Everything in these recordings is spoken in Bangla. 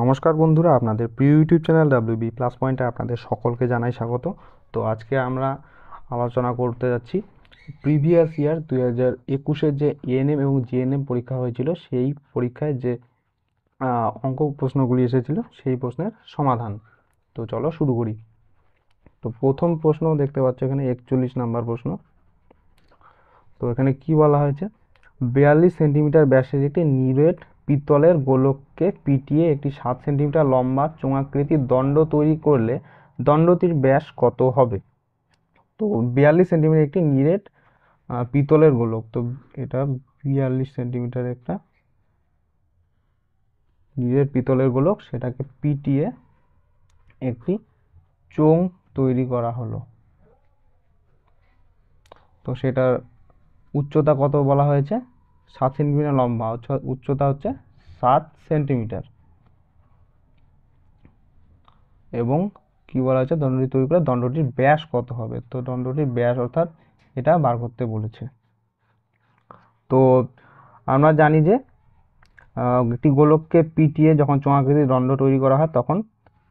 নমস্কার বন্ধুরা আপনাদের প্রিয় ইউটিউব চ্যানেল ডাব্লিউবি প্লাস পয়েন্টে আপনাদের সকলকে জানাই স্বাগত তো আজকে আমরা আলোচনা করতে যাচ্ছি প্রিভিয়াস ইয়ার দুই হাজার একুশের যে এএনএম এবং জিএনএম পরীক্ষা হয়েছিল সেই পরীক্ষায় যে অঙ্ক প্রশ্নগুলি এসেছিল সেই প্রশ্নের সমাধান তো চলো শুরু করি তো প্রথম প্রশ্ন দেখতে পাচ্ছ এখানে একচল্লিশ নাম্বার প্রশ্ন তো এখানে কি বলা হয়েছে বিয়াল্লিশ সেন্টিমিটার ব্যাসের একটি নিরেট পিতলের গোলককে পিটিয়ে একটি সাত সেন্টিমিটার লম্বা চোঙাকৃতির দণ্ড তৈরি করলে দণ্ডটির ব্যাস কত হবে তো বিয়াল্লিশ সেন্টিমিটার একটি নিরেট পিতলের গোলক তো এটা বিয়াল্লিশ সেন্টিমিটার একটা নিরেট পিতলের গোলক সেটাকে পিটিয়ে একটি চোং তৈরি করা হলো তো সেটার উচ্চতা কত বলা হয়েছে সাত সেন্টিমিটার লম্বা উচ্চতা হচ্ছে সাত সেন্টিমিটার এবং কি বলা হচ্ছে দণ্ডটি তৈরি করে দণ্ডটির ব্যাস কত হবে তো দণ্ডটির ব্যাস অর্থাৎ এটা বার করতে বলেছে তো আমরা জানি যে একটি গোলককে পিটিয়ে যখন চোঙাকৃতির দণ্ড তৈরি করা হয় তখন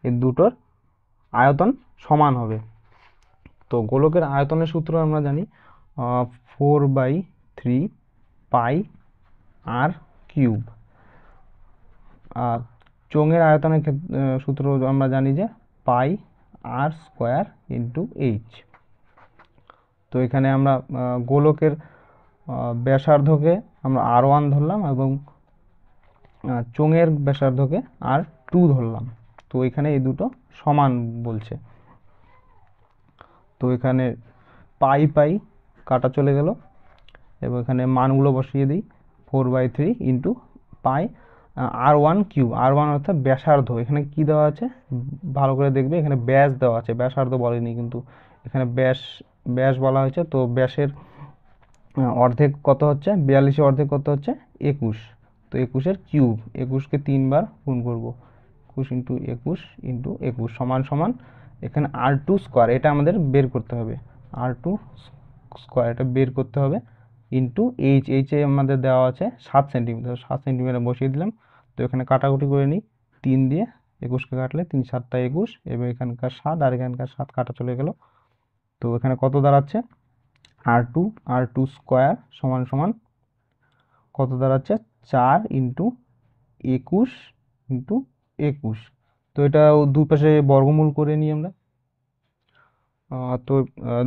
এর দুটোর আয়তন সমান হবে তো গোলকের আয়তনের সূত্র আমরা জানি four by three pi r cube আর চোঙের আয়তনের সূত্র আমরা জানি যে pi r square into h তো এখানে আমরা গোলকের ব্যাসার্ধকে আমরা আর ওয়ান ধরলাম এবং চোঙের ব্যাসার্ধকে আর টু ধরলাম তো এখানে এই দুটো সমান বলছে তো এখানে পাই পাই কাটা চলে গেল এবং এখানে মানগুলো বসিয়ে দিই four by three into pi r one cube r one অর্থাৎ ব্যাসার্ধ এখানে কি দেওয়া আছে ভালো করে দেখবে এখানে ব্যাস দেওয়া আছে ব্যাসার্ধ বলেনি কিন্তু এখানে ব্যাস ব্যাস বলা হয়েছে তো ব্যাসের অর্ধেক কত হচ্ছে বিয়াল্লিশে অর্ধেক কত হচ্ছে একুশ তো একুশের কিউব একুশকে তিনবার গুণ করব একুশ ইন্টু একুশ ইন্টু একুশ সমান সমান এখানে আর টু স্কোয়ার এটা আমাদের বের করতে হবে আর টু স্কোয়ার এটা বের করতে হবে ইন্টু এইচ এইচ এ আমাদের দেওয়া আছে সাত সেন্টিমিটার সাত সেন্টিমিটার বসিয়ে দিলাম তো এখানে কাটাকুটি করে নিই তিন দিয়ে একুশকে কাটলে তিন সাতটা একুশ এবং এখানকার সাত আর এখানকার সাত কাটা চলে গেল তো এখানে কত দাঁড়াচ্ছে r two r two square সমান সমান কত দাঁড়াচ্ছে চার ইন্টু একুশ ইন্টু একুশ তো এটা দুপাশে বর্গমূল করে নিই আমরা তো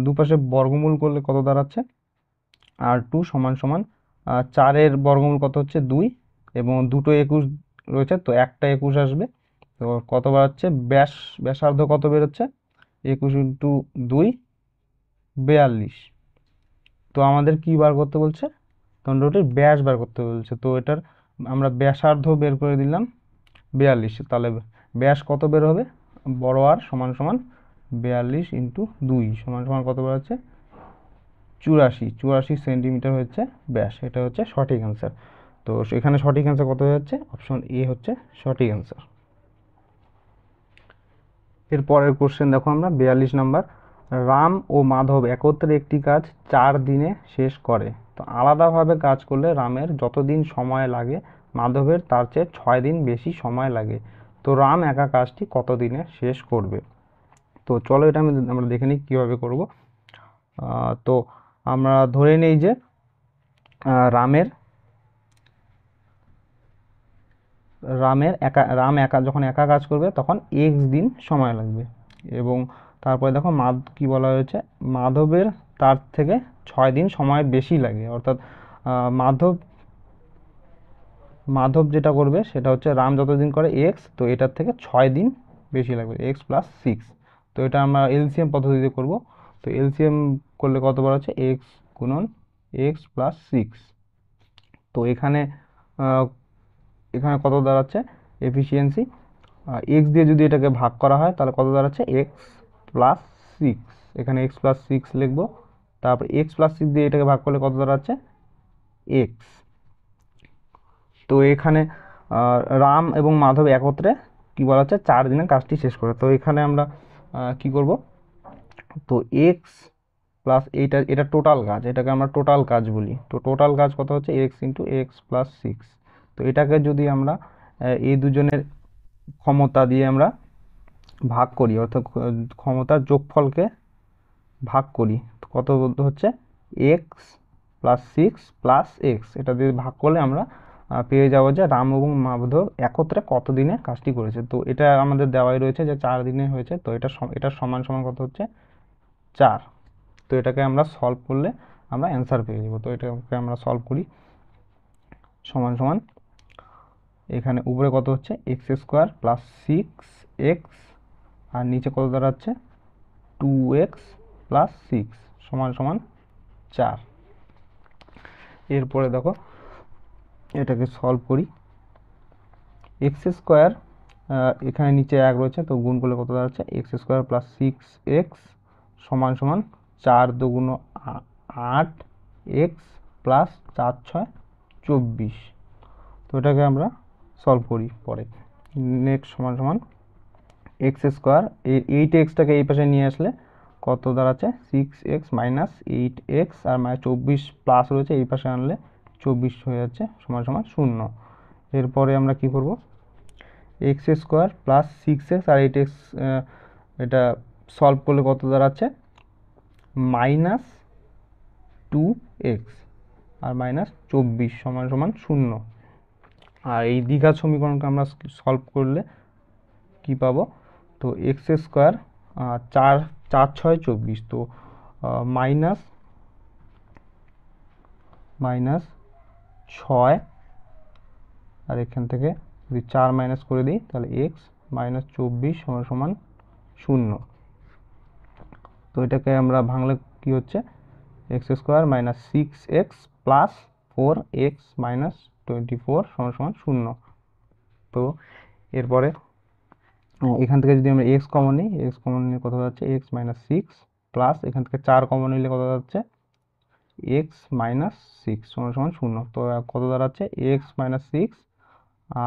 দুপাশে বর্গমূল করলে কত দাঁড়াচ্ছে আর টু সমান সমান চারের বর্গমূল কত হচ্ছে দুই এবং দুটো একুশ রয়েছে তো একটা একুশ আসবে তো কত হচ্ছে ব্যাস ব্যাসার্ধ কত বেরোচ্ছে একুশ ইন্টু দুই বেয়াল্লিশ তো আমাদের কি বার করতে বলছে তন্ডটির ব্যাস বার করতে বলছে তো এটার আমরা ব্যাসার্ধ বের করে দিলাম বেয়াল্লিশ তাহলে ব্যাস কত বের হবে বড় আর সমান সমান বিয়াল্লিশ ইন্টু দুই সমান সমান কত বার হচ্ছে চুরাশি চুরাশি সেন্টিমিটার হচ্ছে ব্যাস এটা হচ্ছে সঠিক অ্যান্সার তো এখানে সঠিক অ্যান্সার কত যাচ্ছে অপশন এ হচ্ছে সঠিক অ্যান্সার এর পরের কোশ্চেন দেখো আমরা বিয়াল্লিশ নাম্বার রাম ও মাধব একত্রে একটি কাজ চার দিনে শেষ করে তো আলাদাভাবে কাজ করলে রামের যতদিন সময় লাগে মাধবের তার চেয়ে ছয় দিন বেশি সময় লাগে তো রাম একা কাজটি কত দিনে শেষ করবে তো চলো এটা আমি আমরা দেখে নিই কীভাবে করবো তো আমরা ধরে নেই যে রামের রামের একা রাম একা যখন একা কাজ করবে তখন এক্স দিন সময় লাগবে এবং তারপরে দেখো মাধ কি বলা হয়েছে মাধবের তার থেকে ছয় দিন সময় বেশি লাগে অর্থাৎ মাধব মাধব যেটা করবে সেটা হচ্ছে রাম যতদিন করে এক্স তো এটার থেকে ছয় দিন বেশি লাগবে এক্স প্লাস সিক্স তো এটা আমরা এলসিএম পদ্ধতিতে করবো তো এলসিএম করলে কতবার হচ্ছে এক্স গুণন এক্স প্লাস সিক্স তো এখানে এখানে কত দাঁড়াচ্ছে এফিসিয়েন্সি এক্স দিয়ে যদি এটাকে ভাগ করা হয় তাহলে কত দাঁড়াচ্ছে এক্স প্লাস সিক্স এখানে এক্স প্লাস সিক্স লিখব তারপর এক্স প্লাস সিক্স দিয়ে এটাকে ভাগ করলে কত দাঁড়াচ্ছে এক্স তো এখানে রাম এবং মাধব একত্রে কি বলা হচ্ছে চার দিনের কাজটি শেষ করে তো এখানে আমরা কি করব তো এক্স প্লাস এইটা এটা টোটাল কাজ এটাকে আমরা টোটাল কাজ বলি তো টোটাল কাজ কত হচ্ছে x into x plus six তো এটাকে যদি আমরা এই দুজনের ক্ষমতা দিয়ে আমরা ভাগ করি অর্থাৎ ক্ষমতার যোগফলকে ভাগ করি কত হচ্ছে x plus six plus x এটা দিয়ে ভাগ করলে আমরা পেয়ে যাবো যে রাম এবং মাধব একত্রে কত দিনে কাজটি করেছে তো এটা আমাদের দেওয়াই রয়েছে যে চার দিনে হয়েছে তো এটা এটা সমান সমান কত হচ্ছে চার তো এটাকে আমরা সলভ করলে আমরা অ্যান্সার পেয়ে যাব তো এটাকে আমরা সলভ করি সমান সমান এখানে উপরে কত হচ্ছে x square plus six x আর নিচে কত দাঁড়াচ্ছে টু এক্স প্লাস সিক্স সমান সমান চার এরপরে দেখো এটাকে সলভ করি এক্স স্কোয়ার এখানে নিচে এক রয়েছে তো গুণ করলে কত দাঁড়াচ্ছে x square plus six x সমান সমান চার দুগুণ আট এক্স প্লাস চার ছয় চব্বিশ তো এটাকে আমরা সলভ করি পরে নেক্সট সমান সমান এক্স স্কোয়ার এইট এক্সটাকে এই পাশে নিয়ে আসলে কত দাঁড়াচ্ছে six x minus eight x আর মানে চব্বিশ প্লাস রয়েছে এই পাশে আনলে চব্বিশ হয়ে যাচ্ছে সমান সমান শূন্য এরপরে আমরা কি করব x square plus six x আর এইট এক্স এটা সলভ করলে কত দাঁড়াচ্ছে মাইনাস টু এক্স আর মাইনাস চব্বিশ সমান সমান শূন্য আর এই দীঘা সমীকরণকে আমরা সলভ করলে কি পাবো তো এক্স স্কোয়ার চার চার ছয় চব্বিশ তো মাইনাস মাইনাস ছয় আর এখান থেকে যদি চার মাইনাস করে দিই তাহলে এক্স মাইনাস চব্বিশ সমান সমান শূন্য তো এটাকে আমরা ভাঙলে কি হচ্ছে x square minus six x plus four x minus twenty সমান সমান শূন্য তো এরপরে এখান থেকে যদি আমরা এক্স কমন নিই এক্স কমন নিলে কত যাচ্ছে এক্স মাইনাস সিক্স প্লাস এখান থেকে চার কমন নিলে কত যাচ্ছে এক্স মাইনাস সিক্স সমান সমান শূন্য তো কত দাঁড়াচ্ছে এক্স মাইনাস সিক্স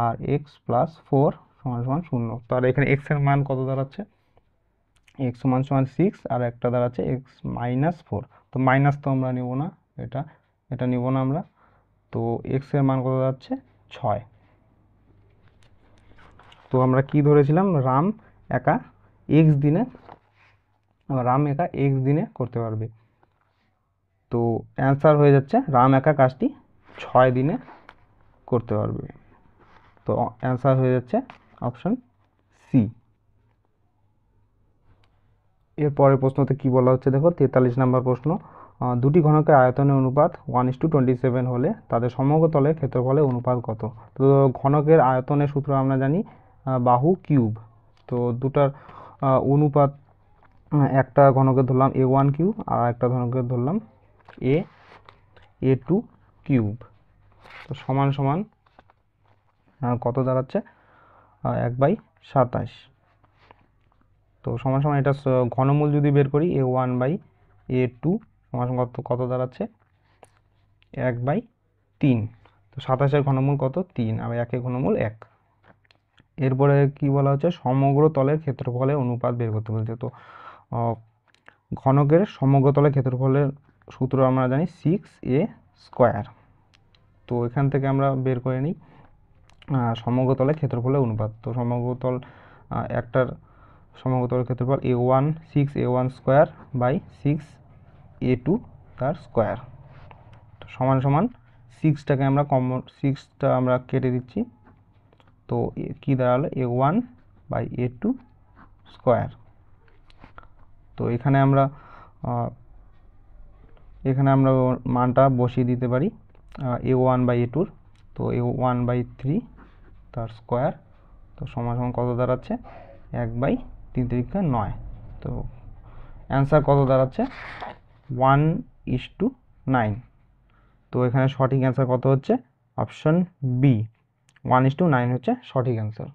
আর এক্স প্লাস ফোর সমান সমান শূন্য তো আর এখানে এক্সের মান কত দাঁড়াচ্ছে এক্স সমান সমান সিক্স আর একটা দাঁড়াচ্ছে এক্স মাইনাস ফোর তো মাইনাস তো আমরা নেব না এটা এটা নেব না আমরা তো এক্সের মান কত দাঁড়াচ্ছে ছয় তো আমরা কি ধরেছিলাম রাম একা এক্স দিনে রাম একা এক্স দিনে করতে পারবে তো অ্যান্সার হয়ে যাচ্ছে রাম একা কাজটি ছয় দিনে করতে পারবে তো অ্যান্সার হয়ে যাচ্ছে অপশান এরপরের প্রশ্নতে কী বলা হচ্ছে দেখো তেতাল্লিশ নম্বর প্রশ্ন দুটি ঘনকের আয়তনের অনুপাত one is two twenty seven হলে তাদের সমগতলের ক্ষেত্রফলের অনুপাত কত তো ঘনকের আয়তনের সূত্র আমরা জানি বাহু কিউব তো দুটার অনুপাত একটা ঘনকে ধরলাম এ ওয়ান কিউব আর একটা ঘনকে ধরলাম এ এ টু কিউব তো সমান সমান কত দাঁড়াচ্ছে এক বাই সাতাশ তো সমান সমান এটা ঘনমূল যদি বের করি A one by A two সমান সমান কত কত দাঁড়াচ্ছে এক বাই তিন তো সাতাশের ঘনমূল কত তিন আর একের ঘনমূল এক এরপরে কি বলা হচ্ছে সমগ্র তলের ক্ষেত্রফলের অনুপাত বের করতে বলছে তো ঘনকের সমগ্র তলের ক্ষেত্রফলের সূত্র আমরা জানি সিক্স এ স্কোয়ার তো এখান থেকে আমরা বের করে নিই সমগ্র তলের ক্ষেত্রফলের অনুপাত তো সমগ্র তল একটার সমগ্রতল ক্ষেত্রফল A one six A one square by six A two তার স্কোয়ার তো সমান সমান সিক্সটাকে আমরা কমন সিক্সটা আমরা কেটে দিচ্ছি তো কি দাঁড়ালো A one by A two square তো এখানে আমরা এখানে আমরা মানটা বসিয়ে দিতে পারি এ ওয়ান বাই এ টুর তো এ ওয়ান বাই থ্রি তার স্কোয়ার তো সমান সমান কত দাঁড়াচ্ছে এক বাই তিন তিরিখা নয় তো অ্যান্সার কত দাঁড়াচ্ছে ওয়ান ইস টু নাইন তো এখানে সঠিক অ্যান্সার কত হচ্ছে option B one is two nine হচ্ছে সঠিক অ্যান্সার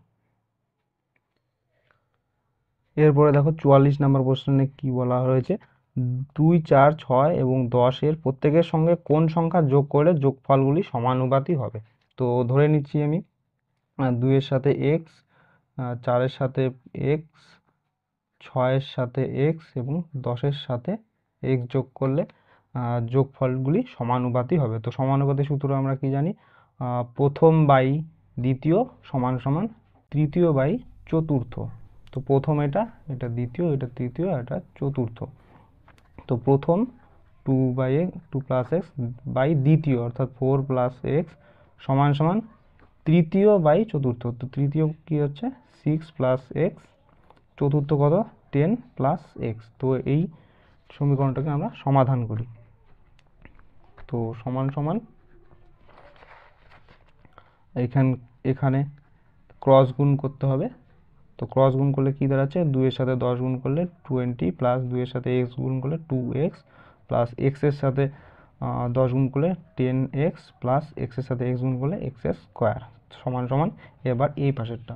এরপরে দেখো চুয়াল্লিশ নাম্বার প্রশ্নে কি বলা হয়েছে দুই চার ছয় এবং দশের প্রত্যেকের সঙ্গে কোন সংখ্যা যোগ করলে যোগফলগুলি সমানুপাতি হবে তো ধরে নিচ্ছি আমি দুইয়ের সাথে এক্স চারের সাথে এক্স ছয়ের সাথে এক্স এবং দশের সাথে এক্স যোগ করলে যোগফলগুলি সমানুপাতি হবে তো সমানুপাতি সূত্র আমরা কি জানি প্রথম বাই দ্বিতীয় সমান সমান তৃতীয় বাই চতুর্থ তো প্রথম এটা এটা দ্বিতীয় এটা তৃতীয় এটা চতুর্থ তো প্রথম two by x two plus x by দ্বিতীয় অর্থাৎ ফোর প্লাস এক্স সমান সমান তৃতীয় বাই চতুর্থ তো তৃতীয় কী হচ্ছে সিক্স প্লাস এক্স চতুর্থ কত টেন প্লাস এক্স তো এই সমীকরণটাকে আমরা সমাধান করি তো সমান সমান এখান এখানে ক্রস গুণ করতে হবে তো ক্রস গুণ করলে কী দাঁড়াচ্ছে দুয়ের সাথে দশ গুণ করলে টোয়েন্টি প্লাস দুয়ের সাথে এক্স গুণ করলে টু এক্স প্লাস এক্সের সাথে দশ গুণ করলে টেন এক্স প্লাস এক্সের সাথে এক্স গুণ করলে এক্সের স্কোয়ার সমান সমান এবার এই পাশেরটা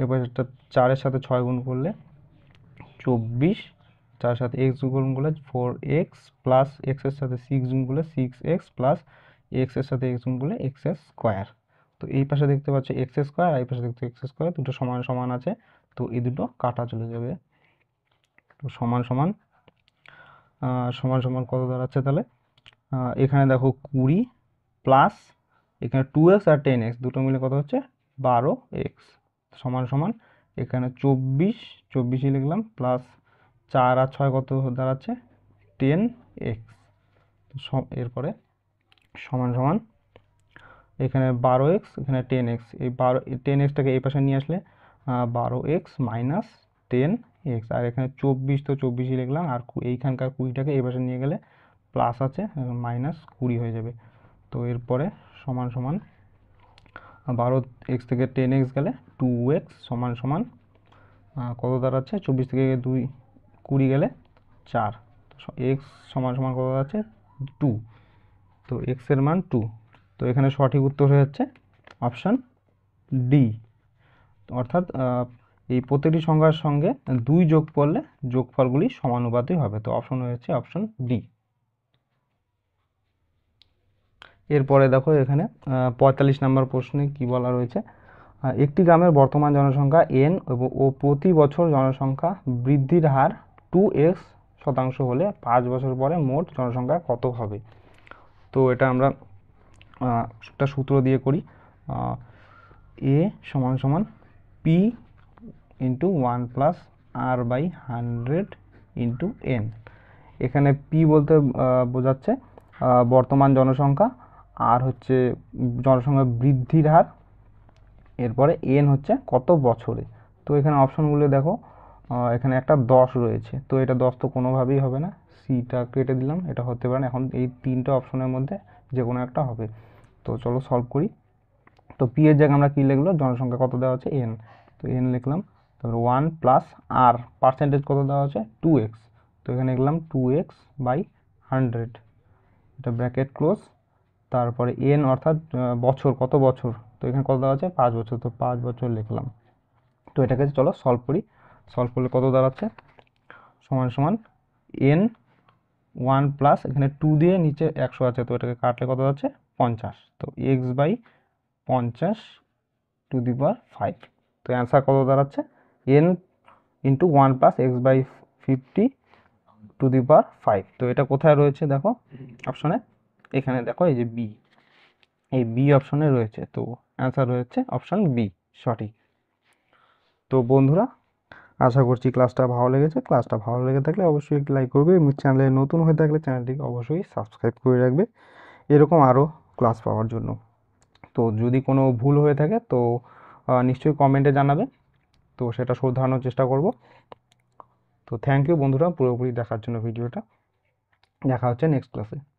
এই পাশেরটা চারের সাথে ছয় গুণ করলে চব্বিশ তার সাথে এক্স গুণ করলে ফোর এক্স প্লাস এক্সের সাথে সিক্স গুণ করলে সিক্স এক্স প্লাস এক্সের সাথে এক্স গুণ করলে এক্সের স্কোয়ার তো এই পাশে দেখতে পাচ্ছ এক্স স্কোয়ার আর এই পাশে দেখতে এক্স স্কোয়ার দুটো সমান সমান আছে তো এই দুটো কাটা চলে যাবে তো সমান সমান সমান সমান কত দাঁড়াচ্ছে তাহলে এখানে দেখো কুড়ি প্লাস এখানে টু এক্স আর টেন এক্স দুটো মিলে কত হচ্ছে বারো এক্স সমান সমান এখানে চব্বিশ চব্বিশে লিখলাম প্লাস চার আর ছয় কত দাঁড়াচ্ছে টেন এক্স এরপরে সমান সমান এখানে বারো এক্স এখানে টেন এক্স এই বারো টেন এক্সটাকে এই পাশে নিয়ে আসলে বারো এক্স মাইনাস টেন এক্স আর এখানে চব্বিশ তো চব্বিশই লিখলাম আর এইখানকার কুড়িটাকে এই পাশে নিয়ে গেলে প্লাস আছে মাইনাস কুড়ি হয়ে যাবে তো এরপরে সমান সমান বারো এক্স থেকে টেন এক্স গেলে টু এক্স সমান সমান কত দাঁড়াচ্ছে চব্বিশ থেকে দুই কুড়ি গেলে চার এক্স সমান সমান কত দাঁড়াচ্ছে টু তো এক্সের মান টু তো এখানে সঠিক উত্তর হয়ে যাচ্ছে অপশান ডি অর্থাৎ এই প্রতিটি সংখ্যার সঙ্গে দুই যোগ পড়লে যোগফলগুলি সমানুপাতই হবে তো অপশন হয়েছে অপশন ডি এরপরে দেখো এখানে পঁয়তাল্লিশ নম্বর প্রশ্নে কি বলা রয়েছে একটি গ্রামের বর্তমান জনসংখ্যা এন ও প্রতি বছর জনসংখ্যা বৃদ্ধির হার টু এক্স শতাংশ হলে পাঁচ বছর পরে মোট জনসংখ্যা কত হবে তো এটা আমরা একটা সূত্র দিয়ে করি এ সমান সমান P into one plus R by hundred into N এখানে পি বলতে বোঝাচ্ছে বর্তমান জনসংখ্যা আর হচ্ছে জনসংখ্যা বৃদ্ধির হার এরপরে এন হচ্ছে কত বছরে তো এখানে অপশনগুলো দেখো এখানে একটা দশ রয়েছে তো এটা দশ তো কোনোভাবেই হবে না সিটা কেটে দিলাম এটা হতে পারে না এখন এই তিনটা অপশনের মধ্যে যে কোনো একটা হবে তো চলো সলভ করি তো পি এর জায়গায় আমরা কী লিখলো জনসংখ্যা কত দেওয়া আছে এন তো এন লিখলাম তারপর ওয়ান প্লাস আর পার্সেন্টেজ কত দেওয়া আছে টু এক্স তো এখানে লিখলাম টু এক্স বাই হান্ড্রেড এটা ব্র্যাকেট ক্লোজ তারপরে এন অর্থাৎ বছর কত বছর তো এখানে কত দাঁড়াচ্ছে পাঁচ বছর তো পাঁচ বছর লিখলাম তো এটাকে চলো সলভ করি সলভ করলে কত দাঁড়াচ্ছে সমান সমান এন ওয়ান প্লাস এখানে টু দিয়ে নিচে একশো আছে তো এটাকে কাটলে কত দাঁড়াচ্ছে পঞ্চাশ তো এক্স বাই পঞ্চাশ টু দি পাওয়ার ফাইভ তো অ্যান্সার কত দাঁড়াচ্ছে N into one plus x by fifty to the power five তো এটা কোথায় রয়েছে দেখো অপশনে এখানে দেখো এই যে বি এই বি অপশনে রয়েছে তো অ্যান্সার রয়েছে অপশন বি সঠিক তো বন্ধুরা আশা করছি ক্লাসটা ভালো লেগেছে ক্লাসটা ভালো লেগে থাকলে অবশ্যই একটি লাইক করবে এবং চ্যানেলে নতুন হয়ে থাকলে চ্যানেলটিকে অবশ্যই সাবস্ক্রাইব করে রাখবে এরকম আরও ক্লাস পাওয়ার জন্য তো যদি কোনো ভুল হয়ে থাকে তো নিশ্চয়ই কমেন্টে জানাবে তো সেটা শোধরানোর চেষ্টা করব তো থ্যাংক ইউ বন্ধুরা পুরোপুরি দেখার জন্য ভিডিওটা দেখা হচ্ছে নেক্সট ক্লাসে